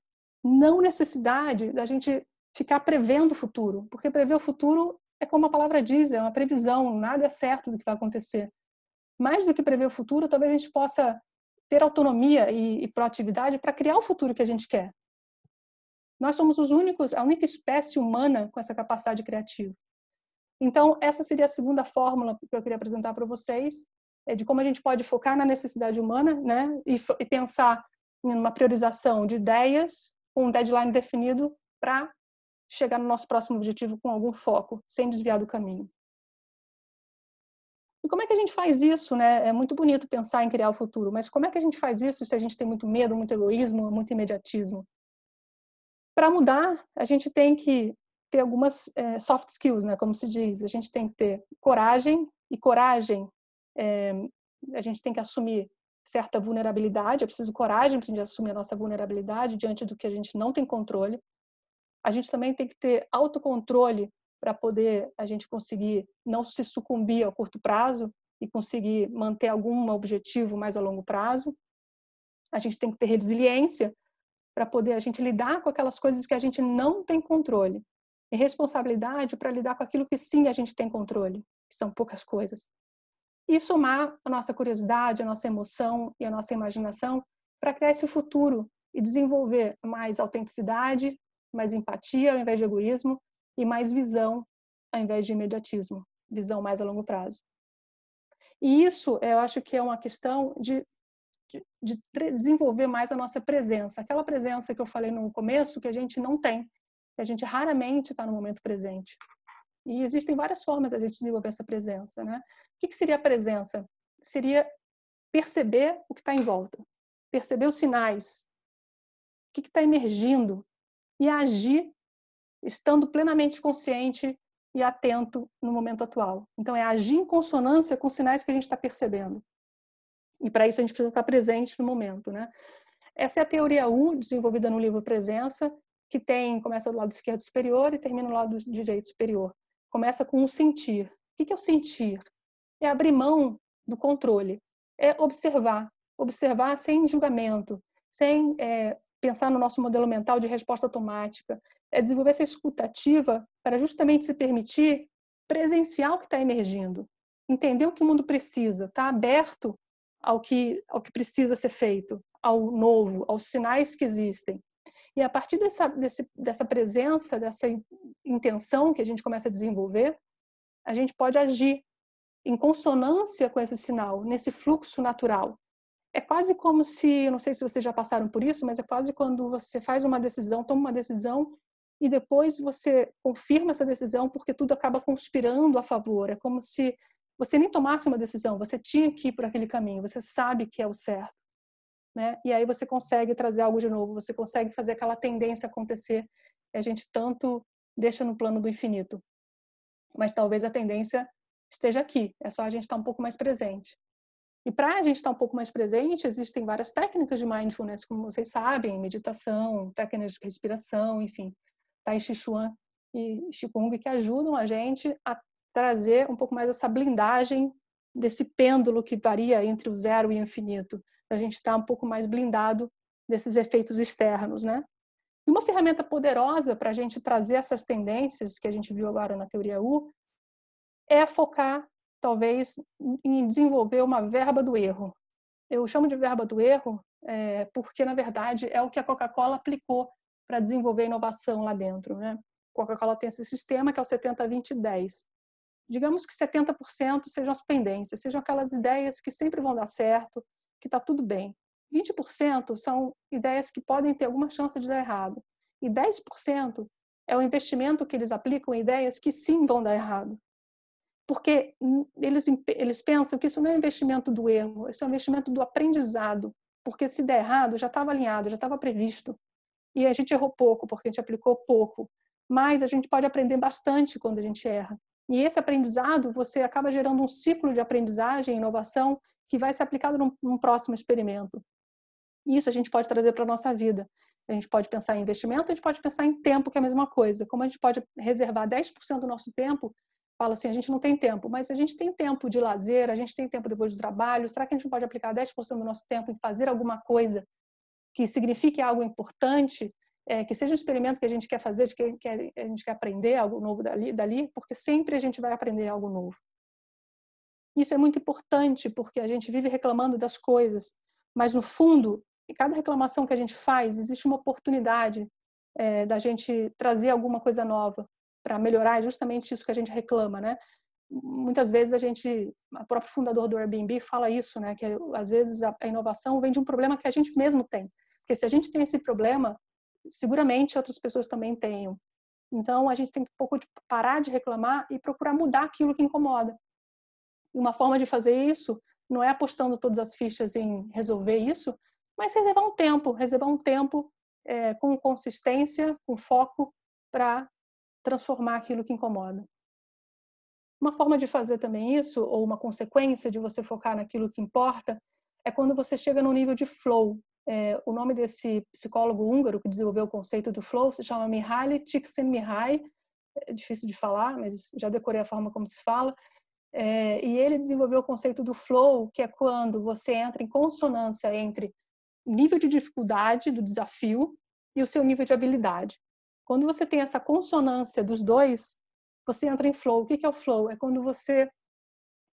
não necessidade da gente ficar prevendo o futuro, porque prever o futuro é como a palavra diz, é uma previsão, nada é certo do que vai acontecer. Mais do que prever o futuro, talvez a gente possa ter autonomia e, e proatividade para criar o futuro que a gente quer. Nós somos os únicos, a única espécie humana com essa capacidade criativa. Então, essa seria a segunda fórmula que eu queria apresentar para vocês, é de como a gente pode focar na necessidade humana, né, e, e pensar em uma priorização de ideias com um deadline definido para chegar no nosso próximo objetivo com algum foco, sem desviar do caminho. E como é que a gente faz isso, né? É muito bonito pensar em criar o futuro, mas como é que a gente faz isso se a gente tem muito medo, muito egoísmo, muito imediatismo? Para mudar, a gente tem que ter algumas é, soft skills, né, como se diz. A gente tem que ter coragem, e coragem, é, a gente tem que assumir certa vulnerabilidade, é preciso coragem para a gente assumir a nossa vulnerabilidade diante do que a gente não tem controle. A gente também tem que ter autocontrole para poder a gente conseguir não se sucumbir ao curto prazo e conseguir manter algum objetivo mais a longo prazo. A gente tem que ter resiliência para poder a gente lidar com aquelas coisas que a gente não tem controle e responsabilidade para lidar com aquilo que sim a gente tem controle, que são poucas coisas. E somar a nossa curiosidade, a nossa emoção e a nossa imaginação para criar esse futuro e desenvolver mais autenticidade, mais empatia ao invés de egoísmo e mais visão ao invés de imediatismo, visão mais a longo prazo. E isso eu acho que é uma questão de, de, de desenvolver mais a nossa presença, aquela presença que eu falei no começo que a gente não tem a gente raramente está no momento presente. E existem várias formas de a gente desenvolver essa presença, né? O que, que seria a presença? Seria perceber o que está em volta, perceber os sinais, o que está emergindo e agir estando plenamente consciente e atento no momento atual. Então, é agir em consonância com os sinais que a gente está percebendo. E para isso a gente precisa estar tá presente no momento, né? Essa é a teoria 1, desenvolvida no livro Presença, que tem começa do lado esquerdo superior e termina no lado direito superior. Começa com o sentir. O que é o sentir? É abrir mão do controle, é observar, observar sem julgamento, sem é, pensar no nosso modelo mental de resposta automática, é desenvolver essa escutativa para justamente se permitir presenciar o que está emergindo, entender o que o mundo precisa, está aberto ao que, ao que precisa ser feito, ao novo, aos sinais que existem. E a partir dessa, desse, dessa presença, dessa intenção que a gente começa a desenvolver, a gente pode agir em consonância com esse sinal, nesse fluxo natural. É quase como se, não sei se vocês já passaram por isso, mas é quase quando você faz uma decisão, toma uma decisão e depois você confirma essa decisão porque tudo acaba conspirando a favor. É como se você nem tomasse uma decisão, você tinha que ir por aquele caminho, você sabe que é o certo né? E aí você consegue trazer algo de novo, você consegue fazer aquela tendência acontecer. A gente tanto deixa no plano do infinito, mas talvez a tendência esteja aqui. É só a gente estar tá um pouco mais presente. E para a gente estar tá um pouco mais presente, existem várias técnicas de mindfulness, como vocês sabem, meditação, técnicas de respiração, enfim, Tai Chi Chuan e Qigong, que ajudam a gente a trazer um pouco mais essa blindagem desse pêndulo que varia entre o zero e o infinito. A gente está um pouco mais blindado desses efeitos externos, né? E uma ferramenta poderosa para a gente trazer essas tendências que a gente viu agora na teoria U é focar, talvez, em desenvolver uma verba do erro. Eu chamo de verba do erro é, porque, na verdade, é o que a Coca-Cola aplicou para desenvolver inovação lá dentro, né? Coca-Cola tem esse sistema que é o 70-20-10 digamos que 70% sejam as pendências, sejam aquelas ideias que sempre vão dar certo, que está tudo bem. 20% são ideias que podem ter alguma chance de dar errado. E 10% é o investimento que eles aplicam em ideias que sim vão dar errado. Porque eles, eles pensam que isso não é investimento do erro, isso é um investimento do aprendizado. Porque se der errado, já estava alinhado, já estava previsto. E a gente errou pouco, porque a gente aplicou pouco. Mas a gente pode aprender bastante quando a gente erra. E esse aprendizado, você acaba gerando um ciclo de aprendizagem e inovação que vai ser aplicado num, num próximo experimento. Isso a gente pode trazer para a nossa vida. A gente pode pensar em investimento, a gente pode pensar em tempo, que é a mesma coisa. Como a gente pode reservar 10% do nosso tempo, fala assim, a gente não tem tempo, mas a gente tem tempo de lazer, a gente tem tempo depois do trabalho, será que a gente pode aplicar 10% do nosso tempo em fazer alguma coisa que signifique algo importante é, que seja um experimento que a gente quer fazer, de que, que a gente quer aprender algo novo dali, dali, porque sempre a gente vai aprender algo novo. Isso é muito importante, porque a gente vive reclamando das coisas, mas no fundo, em cada reclamação que a gente faz, existe uma oportunidade é, da gente trazer alguma coisa nova para melhorar, justamente isso que a gente reclama, né? muitas vezes a gente, o próprio fundador do Airbnb fala isso, né? Que às vezes a inovação vem de um problema que a gente mesmo tem. Porque se a gente tem esse problema, seguramente outras pessoas também tenham. Então a gente tem que um pouco de parar de reclamar e procurar mudar aquilo que incomoda. E uma forma de fazer isso não é apostando todas as fichas em resolver isso, mas reservar um tempo, reservar um tempo é, com consistência, com foco para transformar aquilo que incomoda. Uma forma de fazer também isso, ou uma consequência de você focar naquilo que importa, é quando você chega no nível de flow, é, o nome desse psicólogo húngaro que desenvolveu o conceito do flow se chama Mihaly Csikszentmihalyi, é difícil de falar, mas já decorei a forma como se fala. É, e ele desenvolveu o conceito do flow, que é quando você entra em consonância entre o nível de dificuldade do desafio e o seu nível de habilidade. Quando você tem essa consonância dos dois, você entra em flow. O que é o flow? É quando você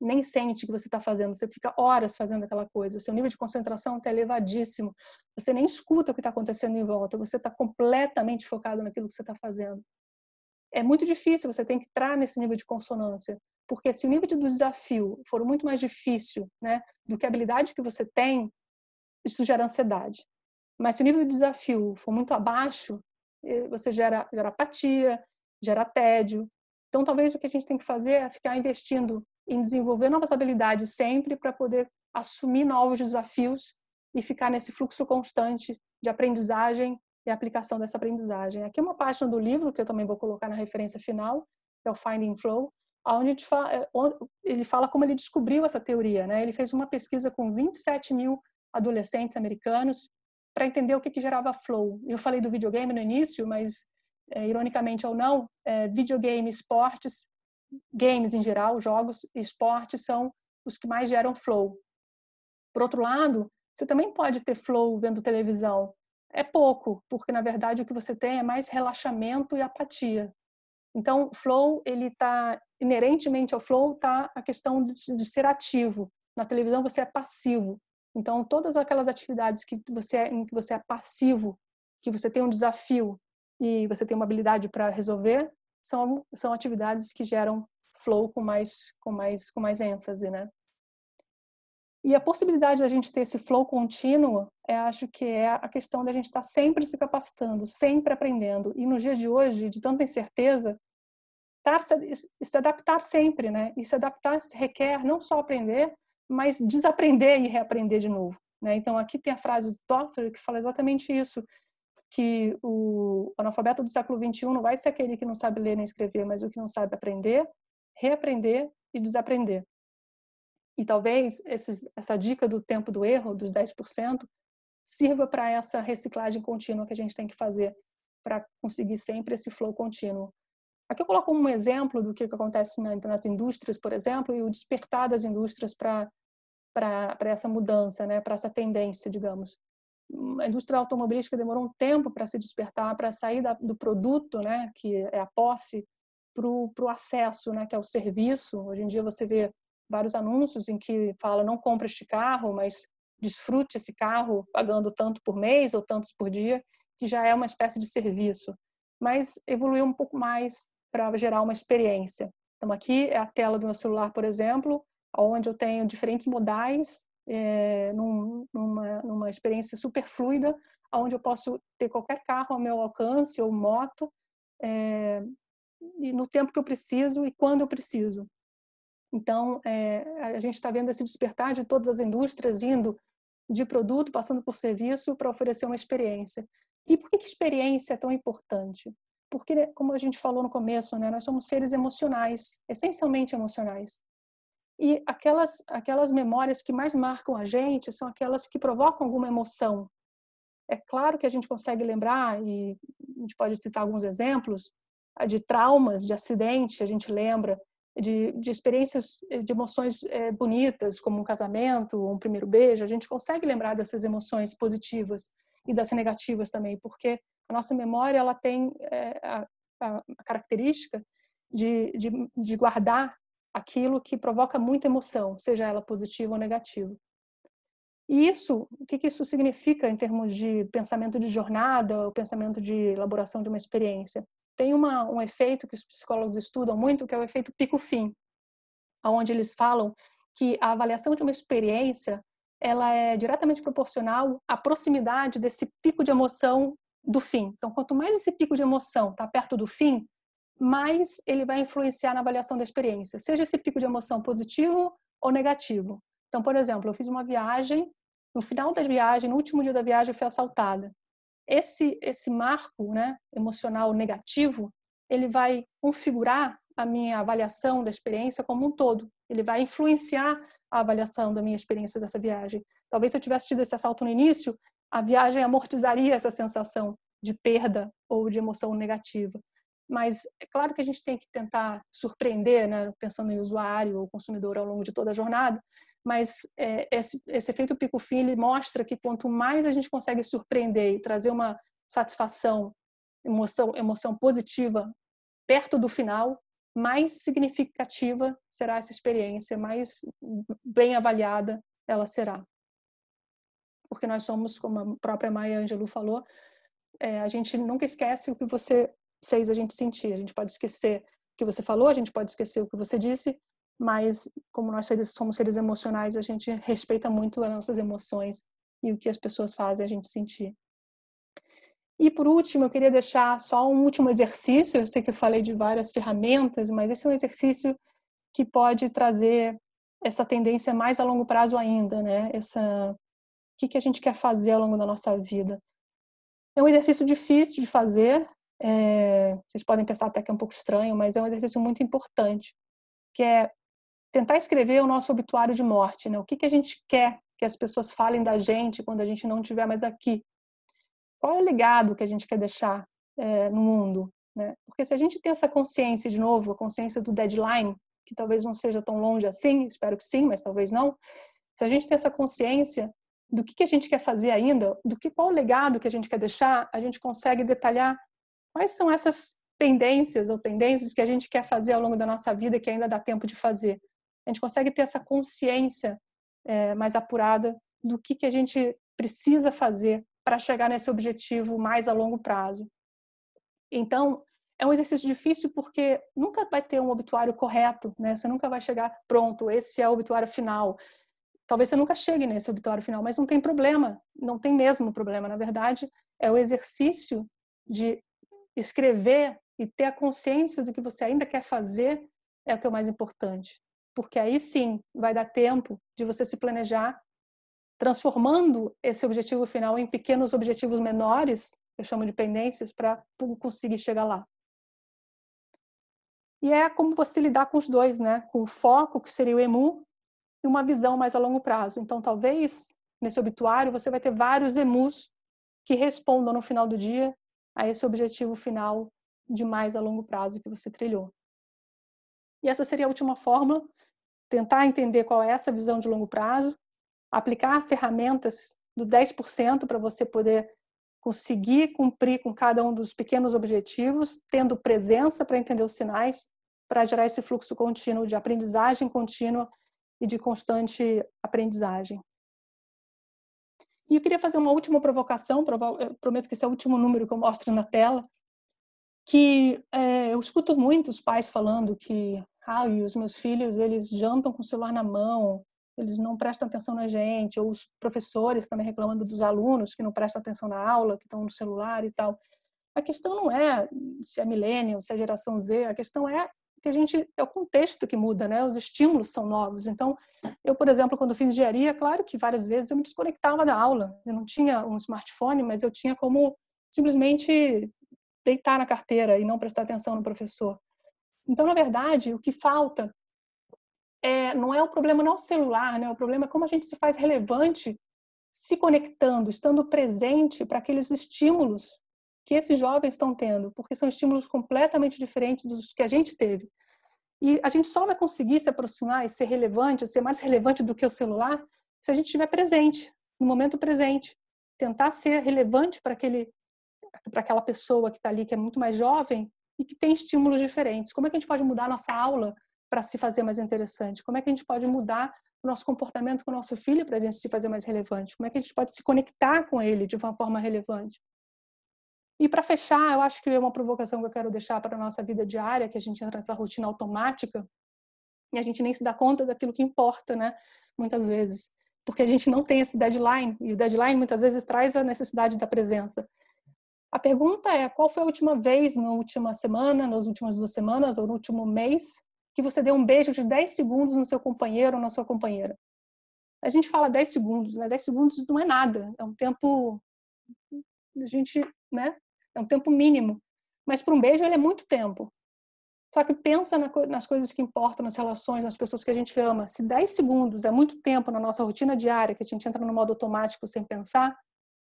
nem sente que você está fazendo, você fica horas fazendo aquela coisa, o seu nível de concentração está elevadíssimo, você nem escuta o que está acontecendo em volta, você está completamente focado naquilo que você está fazendo. É muito difícil, você tem que entrar nesse nível de consonância, porque se o nível do desafio for muito mais difícil né, do que a habilidade que você tem, isso gera ansiedade. Mas se o nível do desafio for muito abaixo, você gera, gera apatia, gera tédio. Então, talvez o que a gente tem que fazer é ficar investindo em desenvolver novas habilidades sempre para poder assumir novos desafios e ficar nesse fluxo constante de aprendizagem e aplicação dessa aprendizagem. Aqui é uma página do livro que eu também vou colocar na referência final, que é o Finding Flow, onde é, ele fala como ele descobriu essa teoria. Né? Ele fez uma pesquisa com 27 mil adolescentes americanos para entender o que, que gerava flow. Eu falei do videogame no início, mas é, ironicamente ou não, é, videogame, esportes games em geral, jogos, esportes são os que mais geram flow. Por outro lado, você também pode ter flow vendo televisão. É pouco, porque na verdade o que você tem é mais relaxamento e apatia. Então, flow, ele está inerentemente ao flow está a questão de, de ser ativo. Na televisão você é passivo. Então, todas aquelas atividades que você é, em que você é passivo, que você tem um desafio e você tem uma habilidade para resolver, são, são atividades que geram flow com mais, com mais, com mais ênfase, né? E a possibilidade da gente ter esse flow contínuo, é, acho que é a questão da gente estar tá sempre se capacitando, sempre aprendendo. E nos dias de hoje, de tanta incerteza, tar, tá se, se adaptar sempre, né? E se adaptar requer não só aprender, mas desaprender e reaprender de novo. Né? Então, aqui tem a frase do Toffler que fala exatamente isso, que o analfabeto do século XXI não vai ser aquele que não sabe ler nem escrever, mas o que não sabe aprender, reaprender e desaprender. E talvez essa dica do tempo do erro, dos 10%, sirva para essa reciclagem contínua que a gente tem que fazer para conseguir sempre esse flow contínuo. Aqui eu coloco um exemplo do que acontece nas indústrias, por exemplo, e o despertar das indústrias para essa mudança, né, para essa tendência, digamos a indústria automobilística demorou um tempo para se despertar, para sair da, do produto, né, que é a posse, para o acesso, né, que é o serviço. Hoje em dia você vê vários anúncios em que fala não compra este carro, mas desfrute esse carro pagando tanto por mês ou tantos por dia, que já é uma espécie de serviço. Mas evoluiu um pouco mais para gerar uma experiência. Então aqui é a tela do meu celular, por exemplo, onde eu tenho diferentes modais é, num, numa, numa experiência super fluida, onde eu posso ter qualquer carro ao meu alcance ou moto, é, e no tempo que eu preciso e quando eu preciso. Então, é, a gente está vendo esse despertar de todas as indústrias indo de produto, passando por serviço, para oferecer uma experiência. E por que, que experiência é tão importante? Porque, como a gente falou no começo, né, nós somos seres emocionais, essencialmente emocionais. E aquelas, aquelas memórias que mais marcam a gente são aquelas que provocam alguma emoção. É claro que a gente consegue lembrar, e a gente pode citar alguns exemplos, eh, de traumas, de acidente, a gente lembra, de, de experiências, eh, de emoções é, bonitas, como um casamento, um primeiro beijo, a gente consegue lembrar dessas emoções positivas e das negativas também, porque a nossa memória ela tem é, a, a, característica de, de, de guardar aquilo que provoca muita emoção, seja ela positiva ou negativa. E isso, o que isso significa em termos de pensamento de jornada, o pensamento de elaboração de uma experiência? Tem uma, um efeito que os psicólogos estudam muito, que é o efeito pico-fim, onde eles falam que a avaliação de uma experiência ela é diretamente proporcional à proximidade desse pico de emoção do fim. Então, quanto mais esse pico de emoção está perto do fim, mais ele vai influenciar na avaliação da experiência, seja esse pico de emoção positivo ou negativo. Então, por exemplo, eu fiz uma viagem, no final da viagem, no último dia da viagem, eu fui assaltada. Esse esse marco, né, emocional negativo, ele vai configurar a minha avaliação da experiência como um todo. Ele vai influenciar a avaliação da minha experiência dessa viagem. Talvez se eu tivesse tido esse assalto no início, a viagem amortizaria essa sensação de perda ou de emoção negativa mas é claro que a gente tem que tentar surpreender, né, pensando em usuário ou consumidor ao longo de toda a jornada, mas é, esse, esse, efeito pico-fim mostra que quanto mais a gente consegue surpreender e trazer uma satisfação, emoção, emoção positiva perto do final, mais significativa será essa experiência, mais bem avaliada ela será. Porque nós somos, como a própria Maya Angelou falou, é, a gente nunca esquece o que você fez a gente sentir. A gente pode esquecer o que você falou, a gente pode esquecer o que você disse, mas como nós somos seres emocionais, a gente respeita muito as nossas emoções e o que as pessoas fazem a gente sentir. E por último, eu queria deixar só um último exercício. Eu sei que eu falei de várias ferramentas, mas esse é um exercício que pode trazer essa tendência mais a longo prazo ainda, né? Essa o que que a gente quer fazer ao longo da nossa vida. É um exercício difícil de fazer, é, vocês podem pensar até que é um pouco estranho, mas é um exercício muito importante, que é tentar escrever o nosso obituário de morte, né? O que, que a gente quer que as pessoas falem da gente quando a gente não estiver mais aqui? Qual é o legado que a gente quer deixar é, no mundo? Né? Porque se a gente tem essa consciência de novo, a consciência do deadline, que talvez não seja tão longe assim, espero que sim, mas talvez não. Se a gente tem essa consciência do que, que a gente quer fazer ainda, do que qual o legado que a gente quer deixar, a gente consegue detalhar Quais são essas tendências ou tendências que a gente quer fazer ao longo da nossa vida que ainda dá tempo de fazer? A gente consegue ter essa consciência é, mais apurada do que, que a gente precisa fazer para chegar nesse objetivo mais a longo prazo. Então, é um exercício difícil porque nunca vai ter um obituário correto, né? Você nunca vai chegar pronto, esse é o obituário final. Talvez você nunca chegue nesse obituário final, mas não tem problema, não tem mesmo problema. Na verdade, é o exercício de escrever e ter a consciência do que você ainda quer fazer é o que é o mais importante. Porque aí sim vai dar tempo de você se planejar, transformando esse objetivo final em pequenos objetivos menores, eu chamo de pendências, para conseguir chegar lá. E é como você lidar com os dois, né? Com o foco, que seria o EMU, e uma visão mais a longo prazo. Então, talvez nesse obituário você vai ter vários EMUs que respondam no final do dia a esse objetivo final de mais a longo prazo que você trilhou. E essa seria a última fórmula, tentar entender qual é essa visão de longo prazo, aplicar ferramentas do 10% para você poder conseguir cumprir com cada um dos pequenos objetivos, tendo presença para entender os sinais, para gerar esse fluxo contínuo de aprendizagem contínua e de constante aprendizagem. E eu queria fazer uma última provocação, prometo que esse é o último número que eu mostro na tela, que é, eu escuto muito os pais falando que ah, e os meus filhos eles jantam com o celular na mão, eles não prestam atenção na gente, ou os professores também reclamando dos alunos que não prestam atenção na aula, que estão no celular e tal. A questão não é se é millennial, se é geração Z, a questão é porque a gente é o contexto que muda, né? Os estímulos são novos. Então, eu, por exemplo, quando fiz engenharia, claro que várias vezes eu me desconectava da aula. Eu não tinha um smartphone, mas eu tinha como simplesmente deitar na carteira e não prestar atenção no professor. Então, na verdade, o que falta é, não é o problema não é o celular, né? O problema é como a gente se faz relevante se conectando, estando presente para aqueles estímulos que esses jovens estão tendo, porque são estímulos completamente diferentes dos que a gente teve. E a gente só vai conseguir se aproximar e ser relevante, ser mais relevante do que o celular, se a gente estiver presente, no momento presente. Tentar ser relevante para aquele para aquela pessoa que está ali, que é muito mais jovem e que tem estímulos diferentes. Como é que a gente pode mudar a nossa aula para se fazer mais interessante? Como é que a gente pode mudar o nosso comportamento com o nosso filho para a gente se fazer mais relevante? Como é que a gente pode se conectar com ele de uma forma relevante? E para fechar, eu acho que é uma provocação que eu quero deixar para a nossa vida diária, que a gente entra nessa rotina automática e a gente nem se dá conta daquilo que importa, né? Muitas vezes. Porque a gente não tem esse deadline, e o deadline muitas vezes traz a necessidade da presença. A pergunta é: qual foi a última vez, na última semana, nas últimas duas semanas ou no último mês, que você deu um beijo de 10 segundos no seu companheiro ou na sua companheira? A gente fala 10 segundos, né? 10 segundos não é nada, é um tempo. A gente, né? É um tempo mínimo. Mas para um beijo, ele é muito tempo. Só que pensa nas coisas que importam, nas relações, nas pessoas que a gente ama. Se 10 segundos é muito tempo na nossa rotina diária, que a gente entra no modo automático sem pensar,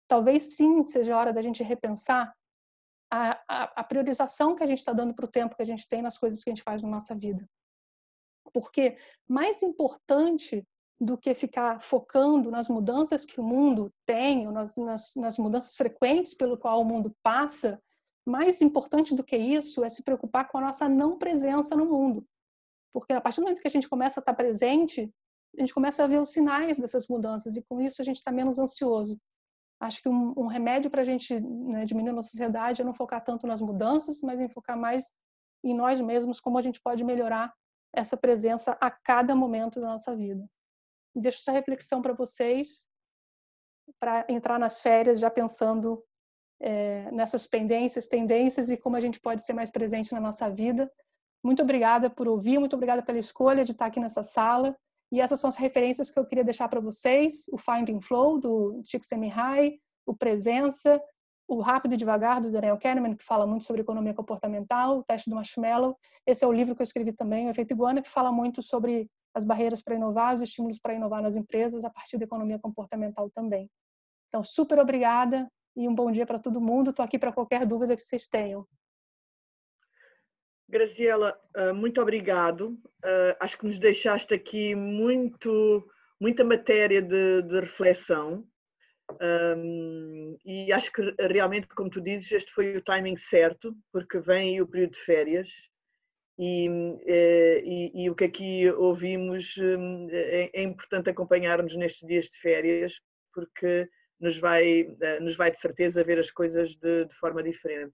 talvez sim seja hora da gente repensar a, a, a priorização que a gente está dando para o tempo que a gente tem nas coisas que a gente faz na nossa vida. Porque mais importante do que ficar focando nas mudanças que o mundo tem, ou nas, nas, nas mudanças frequentes pelo qual o mundo passa, mais importante do que isso é se preocupar com a nossa não presença no mundo. Porque a partir do momento que a gente começa a estar presente, a gente começa a ver os sinais dessas mudanças e com isso a gente está menos ansioso. Acho que um, um remédio para a gente né, diminuir a nossa ansiedade é não focar tanto nas mudanças, mas em focar mais em nós mesmos, como a gente pode melhorar essa presença a cada momento da nossa vida. Deixo essa reflexão para vocês, para entrar nas férias já pensando é, nessas pendências, tendências e como a gente pode ser mais presente na nossa vida. Muito obrigada por ouvir, muito obrigada pela escolha de estar aqui nessa sala. E essas são as referências que eu queria deixar para vocês: o Finding Flow, do Chico Semihai, o Presença, o Rápido e Devagar, do Daniel Kahneman, que fala muito sobre economia comportamental, o Teste do Marshmallow. Esse é o livro que eu escrevi também, o Efeito Iguana, que fala muito sobre as barreiras para inovar, os estímulos para inovar nas empresas a partir da economia comportamental também. Então, super obrigada e um bom dia para todo mundo. Estou aqui para qualquer dúvida que vocês tenham. Graciela, ah, muito obrigado. Ah, acho que nos deixaste aqui muito, muita matéria de, de reflexão. Um, e acho que realmente, como tu dizes, este foi o timing certo, porque vem o período de férias e, eh, e, e, o que aqui é ouvimos hum, é, é importante nos nestes dias de férias, porque nos vai, eh, nos vai de certeza ver as coisas de, de forma diferente.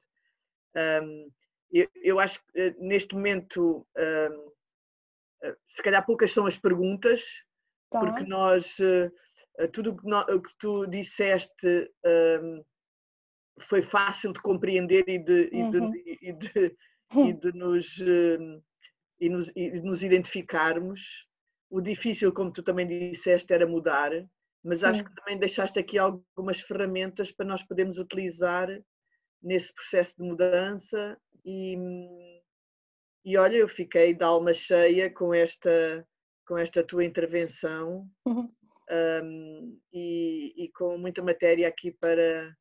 Um, eu, eu, acho que eh, neste momento, um, se calhar poucas são as perguntas, tá. porque nós, tudo o que, tu disseste um, foi fácil de compreender e de, uhum. e de, de e hum. de nos, hum, e nos, e nos identificarmos. O difícil, como tu também disseste, era mudar, mas Sim. acho que também deixaste aqui algumas ferramentas para nós podermos utilizar nesse processo de mudança e, hum, e olha, eu fiquei de alma cheia com esta, com esta tua intervenção uhum. um, e, e, com muita matéria aqui para,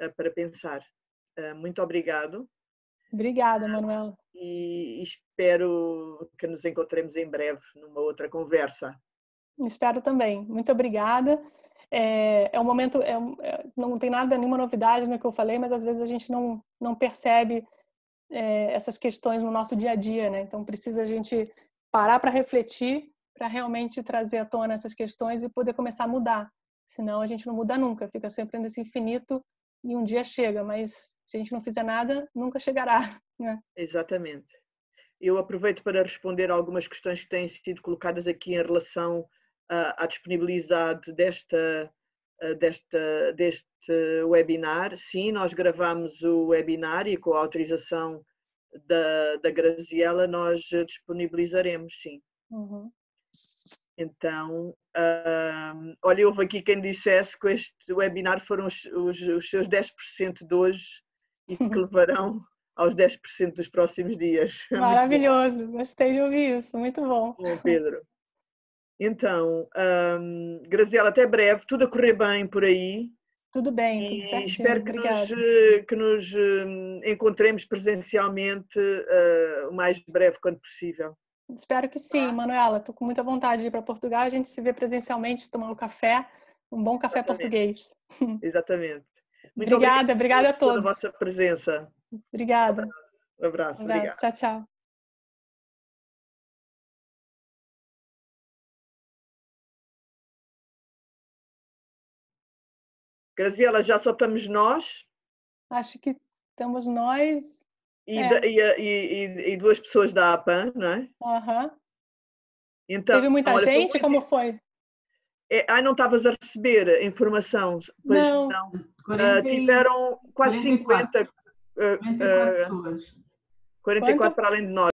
eh, para pensar. Uh, muito obrigado. Obrigada, ah, Manuela. E espero que nos encontremos em breve numa outra conversa. Espero também. Muito obrigada. É, é um momento, é, é, não tem nada, nenhuma novidade no que eu falei, mas às vezes a gente não, não percebe é, essas questões no nosso dia a dia, né? Então precisa a gente parar para refletir, para realmente trazer à tona essas questões e poder começar a mudar. Senão a gente não muda nunca, fica sempre nesse infinito e um dia chega, mas se a gente não fizer nada, nunca chegará. Né? Exatamente. Eu aproveito para responder algumas questões que têm sido colocadas aqui em relação à, à disponibilidade desta, eh, desta, deste webinar. Sim, nós gravamos o webinar e com a autorização da, da Graziela nós disponibilizaremos, sim. Uhum. Então, um, olha, houve aqui quem dissesse que este webinar foram os, os, os seus 10% de hoje e que levarão aos 10% dos próximos dias. Maravilhoso, gostei de ouvir isso, muito bom. Bom, Pedro. Então, um, Graziela, até breve, tudo a correr bem por aí. Tudo bem, tudo certo. Espero que Obrigada. nos, eh, que nos hum, encontremos presencialmente uh, o mais breve quanto possível. Espero que sim, Manuela. Estou com muita vontade de ir para Portugal. A gente se vê presencialmente tomando café, um bom café Exatamente. português. Exatamente. Muito obrigada, obrigada a todos. Pela vossa presença. Obrigada. Um abraço. Um abraço. Um abraço. Tchau, tchau. Graziela, já só estamos nós? Acho que estamos nós. E, é. e, e, e duas pessoas da APAN, não é? Uhum. Então, Teve muita olha, gente? Foi Como foi? É, ah, não estavas a receber informação? Pois não. não. 40, uh, tiveram quase 50. 44, uh, 44 para além de nós.